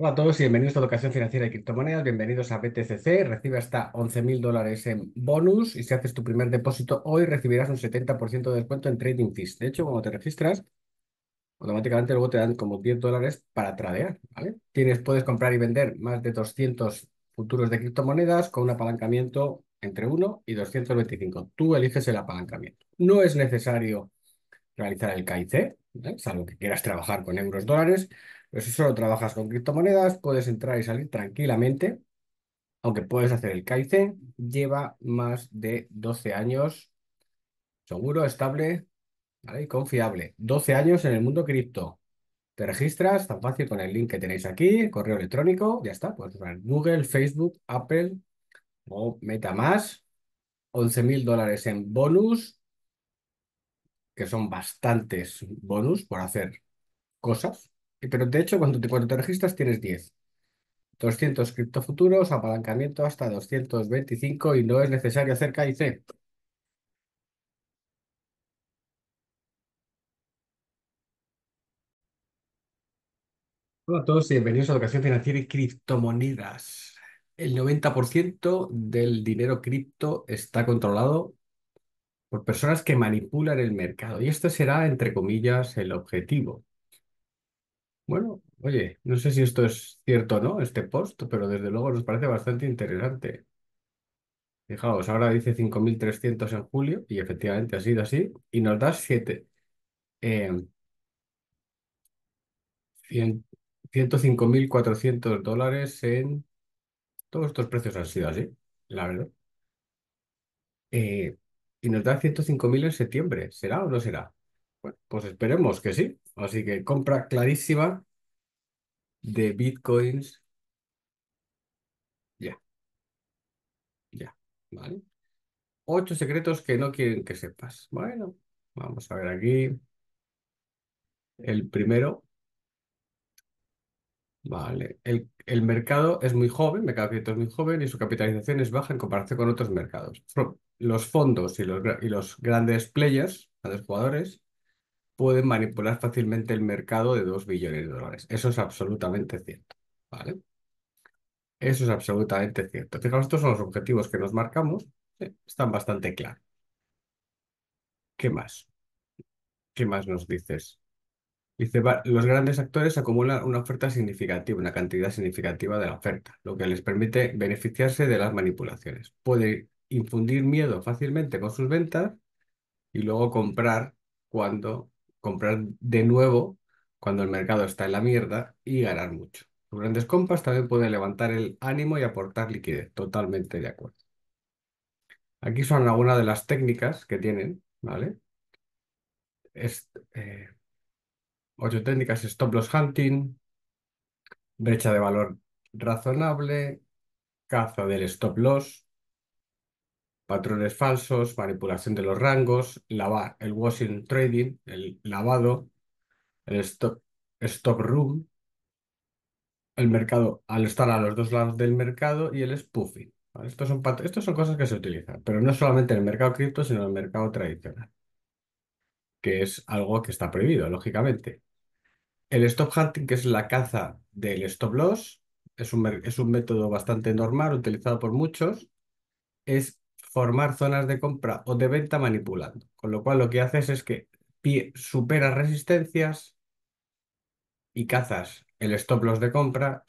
Hola a todos y bienvenidos a Educación Financiera de Criptomonedas. Bienvenidos a BTCC. Recibe hasta 11.000 dólares en bonus y si haces tu primer depósito hoy recibirás un 70% de descuento en trading fees. De hecho, cuando te registras, automáticamente luego te dan como 10 dólares para tradear. Tienes, puedes comprar y vender más de 200 futuros de criptomonedas con un apalancamiento entre 1 y 225. Tú eliges el apalancamiento. No es necesario realizar el KIC, salvo que quieras trabajar con euros dólares. Pero pues si solo trabajas con criptomonedas, puedes entrar y salir tranquilamente, aunque puedes hacer el Kaizen. Lleva más de 12 años seguro, estable ¿vale? y confiable. 12 años en el mundo cripto. Te registras tan fácil con el link que tenéis aquí, correo electrónico, ya está. Puedes Google, Facebook, Apple o MetaMask. 11 mil dólares en bonus, que son bastantes bonus por hacer cosas. Pero de hecho, cuando te, cuando te registras tienes 10. 200 criptofuturos, apalancamiento hasta 225 y no es necesario hacer KIC. Hola a todos y bienvenidos a Educación Financiera y Criptomonedas. El 90% del dinero cripto está controlado por personas que manipulan el mercado y este será, entre comillas, el objetivo. Bueno, oye, no sé si esto es cierto o no, este post, pero desde luego nos parece bastante interesante. Fijaos, ahora dice 5.300 en julio y efectivamente ha sido así y nos da 7. Eh, 105.400 dólares en... Todos estos precios han sido así, la verdad. Eh, y nos da 105.000 en septiembre. ¿Será o no será? Bueno, pues, pues esperemos que sí. Así que compra clarísima de bitcoins. Ya. Ya. ¿Vale? Ocho secretos que no quieren que sepas. Bueno, vamos a ver aquí. El primero. Vale. El, mercado es muy joven, el mercado cripto es muy joven y su capitalización es baja en comparación con otros mercados. Los fondos y los, y los grandes players, grandes jugadores, pueden manipular fácilmente el mercado de 2 billones de dólares. Eso es absolutamente cierto, ¿vale? Eso es absolutamente cierto. Fijaos, estos son los objetivos que nos marcamos, están bastante claros. ¿Qué más? ¿Qué más nos dices? Dice, los grandes actores acumulan una oferta significativa, una cantidad significativa de la oferta, lo que les permite beneficiarse de las manipulaciones. Puede infundir miedo fácilmente con sus ventas y luego comprar cuando comprar de nuevo cuando el mercado está en la mierda y ganar mucho. Los grandes compas también pueden levantar el ánimo y aportar liquidez. Totalmente de acuerdo. Aquí son algunas de las técnicas que tienen, ¿vale? Eh, ocho técnicas, stop loss hunting, brecha de valor razonable, caza del stop loss, patrones falsos, manipulación de los rangos, el washing trading, el lavado, el stock room, el mercado al estar a los dos lados del mercado y el spoofing. Estas son, son cosas que se utilizan, pero no solamente en el mercado cripto, sino en el mercado tradicional, que es algo que está prohibido, lógicamente. El stop hunting, que es la caza del stop loss, es un, es un método bastante normal, utilizado por muchos. Es formar zonas de compra o de venta manipulando. Con lo cual lo que haces es que superas resistencias y cazas el stop loss de compra,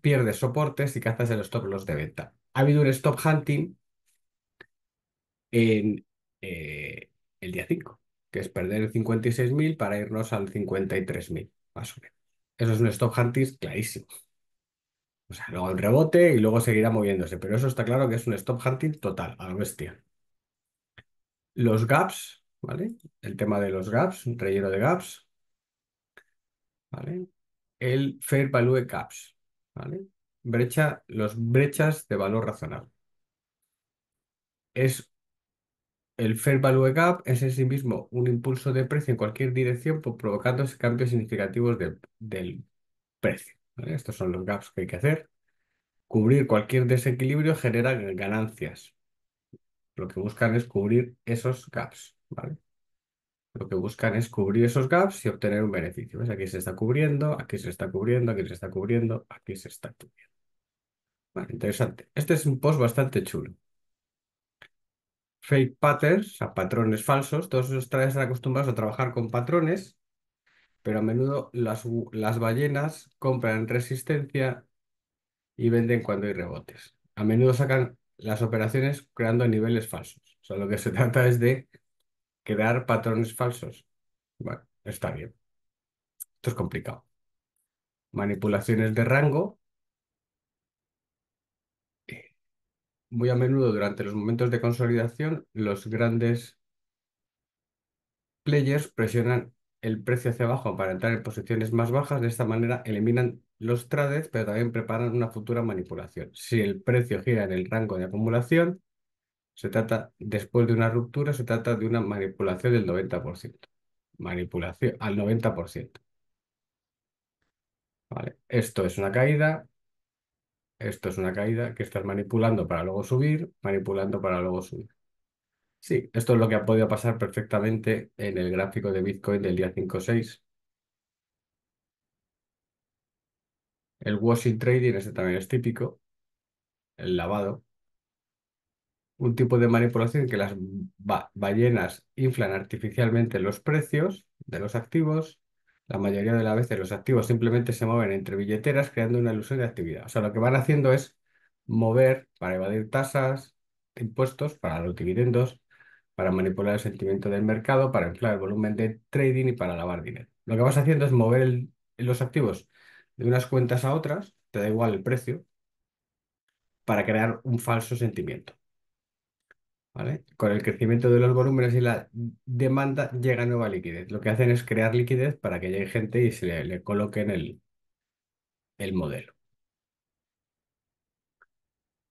pierdes soportes y cazas el stop loss de venta. Ha habido un stop hunting en eh, el día 5, que es perder el 56.000 para irnos al 53.000, más o menos. Eso es un stop hunting clarísimo. O sea, luego el rebote y luego seguirá moviéndose. Pero eso está claro que es un stop hunting total, a la bestia. Los gaps, ¿vale? El tema de los gaps, un relleno de gaps. ¿Vale? El fair value gaps, ¿vale? Brecha, los brechas de valor razonable. Es el fair value gap es en sí mismo un impulso de precio en cualquier dirección pues, provocando provocándose cambios significativos del precio. Estos son los gaps que hay que hacer. Cubrir cualquier desequilibrio genera ganancias. Lo que buscan es cubrir esos gaps, ¿vale? Lo que buscan es cubrir esos gaps y obtener un beneficio. ¿Ves? Aquí se está cubriendo, aquí se está cubriendo, aquí se está cubriendo, aquí se está cubriendo. Vale, interesante. Este es un post bastante chulo. Fake patterns, sea, patrones falsos. Todos ustedes están acostumbrados a trabajar con patrones pero a menudo las, las ballenas compran resistencia y venden cuando hay rebotes. A menudo sacan las operaciones creando niveles falsos. O sea, lo que se trata es de crear patrones falsos. Bueno, está bien. Esto es complicado. Manipulaciones de rango. Muy a menudo durante los momentos de consolidación, los grandes players presionan el precio hacia abajo para entrar en posiciones más bajas. De esta manera eliminan los trades, pero también preparan una futura manipulación. Si el precio gira en el rango de acumulación, se trata, después de una ruptura, se trata de una manipulación del 90%. Manipulación al 90%. Vale. Esto es una caída. Esto es una caída que estás manipulando para luego subir, manipulando para luego subir. Sí, esto es lo que ha podido pasar perfectamente en el gráfico de Bitcoin del día 5-6. El washing trading, ese también es típico, el lavado. Un tipo de manipulación que las ballenas inflan artificialmente los precios de los activos. La mayoría de las veces los activos simplemente se mueven entre billeteras creando una ilusión de actividad. O sea, lo que van haciendo es mover para evadir tasas, impuestos, para los dividendos, para manipular el sentimiento del mercado, para inflar el volumen de trading y para lavar dinero. Lo que vas haciendo es mover los activos de unas cuentas a otras, te da igual el precio, para crear un falso sentimiento. Con el crecimiento de los volúmenes y la demanda llega nueva liquidez. Lo que hacen es crear liquidez para que llegue gente y se le, coloque en el modelo.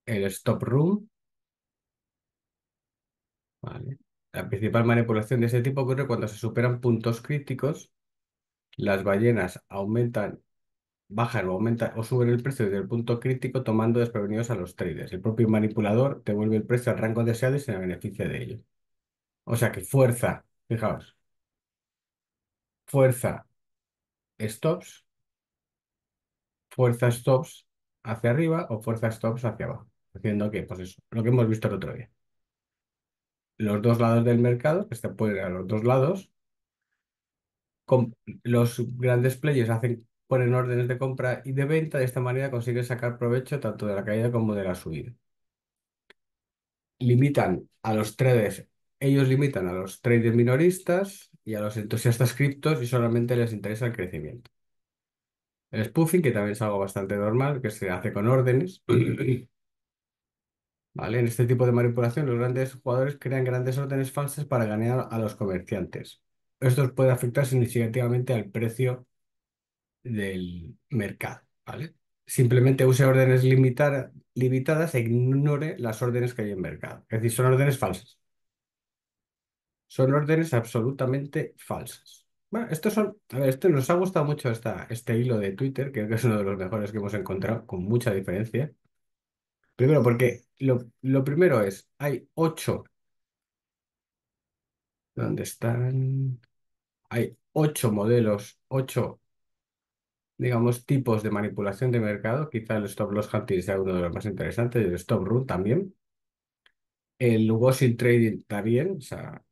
El stop room la principal manipulación de ese tipo ocurre cuando se superan puntos críticos, las ballenas aumentan, bajan o o suben el precio desde el punto crítico tomando desprevenidos a los traders. El propio manipulador devuelve el precio al rango deseado y se beneficia de ello. O sea que fuerza, fijaos, fuerza stops, fuerza stops hacia arriba o fuerza stops hacia abajo, haciendo que, pues eso, lo que hemos visto el otro día los dos lados del mercado, que se puede a los dos lados. con los grandes players hacen, ponen órdenes de compra y de venta, de esta manera consiguen sacar provecho tanto de la caída como de la subida. Limitan a los traders, ellos limitan a los traders minoristas y a los entusiastas criptos y solamente les interesa el crecimiento. El spoofing, que también es algo bastante normal, que se hace con órdenes. En este tipo de manipulación, los grandes jugadores crean grandes órdenes falsas para ganar a los comerciantes. Esto puede afectar significativamente al precio del mercado, ¿vale? Simplemente use órdenes limitadas e ignore las órdenes que hay en mercado. Es decir, son órdenes falsas. Son órdenes absolutamente falsas. Bueno, son, a ver, esto nos ha gustado mucho esta, este hilo de Twitter, que es uno de los mejores que hemos encontrado, con mucha diferencia. Primero, porque lo, lo primero es, hay ocho. ¿Dónde están? Hay ocho modelos, ocho, digamos, tipos de manipulación de mercado. Quizá el stop loss hunting sea uno de los más interesantes, el stop run también. El Lugosil Trading también, o sea,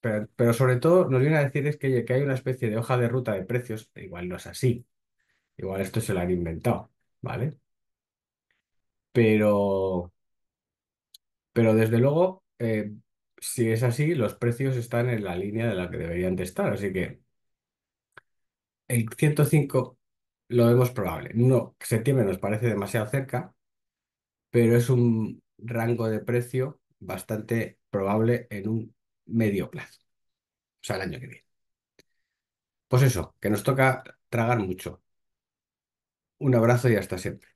pero, sobre todo nos viene a decir es que, que hay una especie de hoja de ruta de precios, e igual no es así, igual esto se lo han inventado, ¿vale? pero, pero desde luego, eh, si es así, los precios están en la línea de la que deberían de estar. Así que el 105 lo vemos probable. No, septiembre nos parece demasiado cerca, pero es un rango de precio bastante probable en un medio plazo, o sea, el año que viene. Pues eso, que nos toca tragar mucho. Un abrazo y hasta siempre.